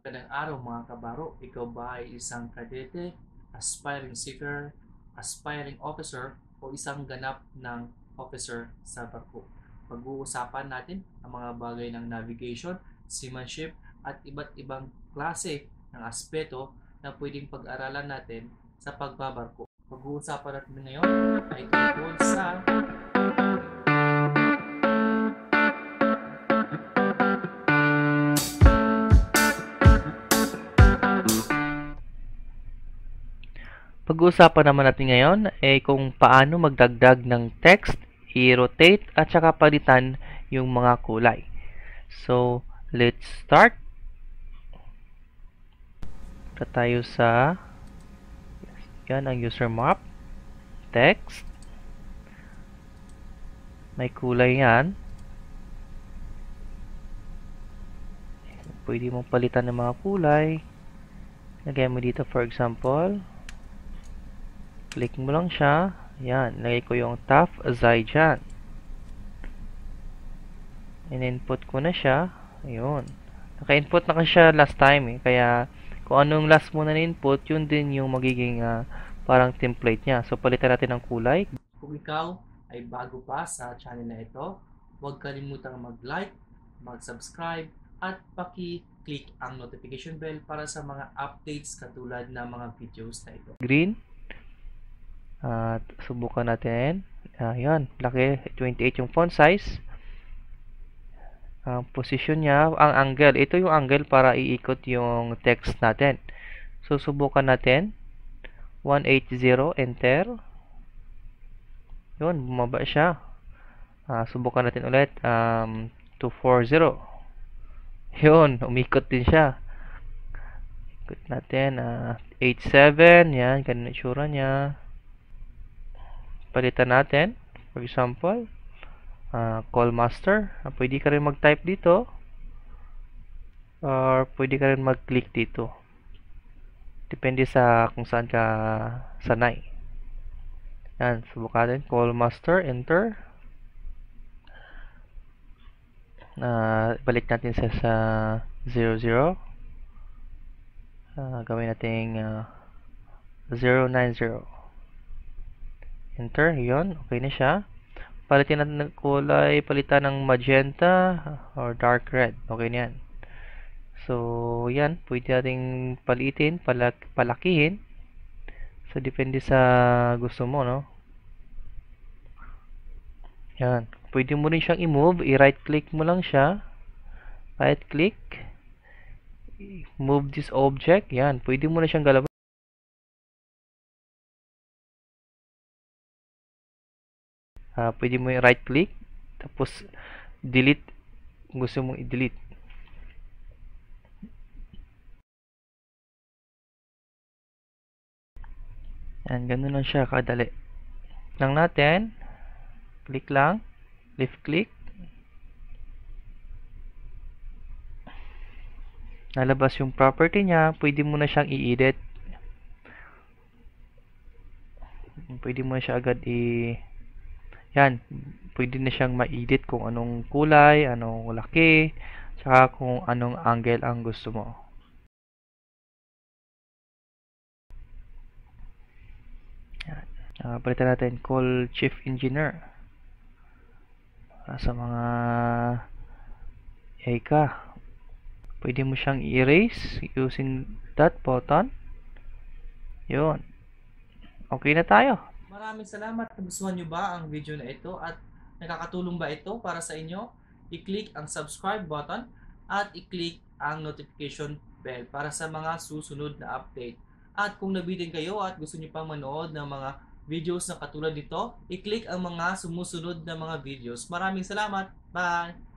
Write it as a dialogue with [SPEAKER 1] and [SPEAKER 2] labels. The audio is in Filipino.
[SPEAKER 1] Magandang araw mga kabaro. Ikaw ba ay isang kadete, aspiring seeker, aspiring officer, o isang ganap ng officer sa barko? Pag-uusapan natin ang mga bagay ng navigation, seamanship, at iba't ibang klase ng aspeto na pwedeng pag-aralan natin sa pagbabarko. Pag-uusapan natin ngayon ay tungkol sa Pag-uusapan naman natin ngayon ay eh, kung paano magdagdag ng text, i-rotate at saka palitan yung mga kulay. So, let's start. Punta tayo sa yan ang user map. Text. May kulay yan. Pwede mong palitan ng mga kulay. Lagay mo dito for example. Click mo lang siya. Yan. Lagay ko yung taf Azai dyan. In-input ko na siya. Ayun. Naka-input na kasi siya last time eh. Kaya, kung anong last mo na input, yun din yung magiging uh, parang template niya. So, palitan natin ang kulay. Kung ikaw ay bago pa sa channel na ito, huwag kalimutang mag-like, mag-subscribe, at paki-click ang notification bell para sa mga updates katulad ng mga videos na ito. Green. At subukan natin. Ayan, laki. 28 yung font size. Ang position niya, ang angle. Ito yung angle para iikot yung text natin. So, subukan natin. 180, enter. Yun, bumaba siya. Uh, subukan natin ulit. Um, 240. Yun, umikot din siya. Ikot natin. Uh, ah, 87, yan, ganun itsura niya. Palitan natin. For example, uh, call master. Ah, pwede ka rin mag-type dito or pwede ka rin mag-click dito. Depende sa kung saan ka sanay. Yan, subukan natin. Call master, enter. Uh, balik natin sa, sa 00. Uh, gawin natin uh, 090. Enter, yon Okay na siya. Palitin natin ng kulay, palitan ng magenta or dark red. Okay na yan. So, yan. Pwede natin palitin, palak palakihin. So, depende sa gusto mo, no? Yan. Pwede mo rin siyang i-move. I-right click mo lang siya. Right click. Move this object. Yan. Pwede mo na siyang galawin. uh, pwede mo yung right click tapos delete gusto mong i-delete yan ganun lang siya kadali lang natin click lang left click nalabas yung property niya pwede mo na siyang i-edit pwede mo na siya agad i- yan, pwede na siyang ma-edit kung anong kulay, anong laki, saka kung anong angle ang gusto mo. Yan. Uh, palitan natin, call chief engineer. Para sa mga Eka. Pwede mo siyang erase using that button. yon Okay na tayo. Maraming salamat. Nagustuhan nyo ba ang video na ito at nakakatulong ba ito para sa inyo? I-click ang subscribe button at i-click ang notification bell para sa mga susunod na update. At kung nabitin kayo at gusto nyo pang manood ng mga videos na katulad nito, i-click ang mga sumusunod na mga videos. Maraming salamat. Bye!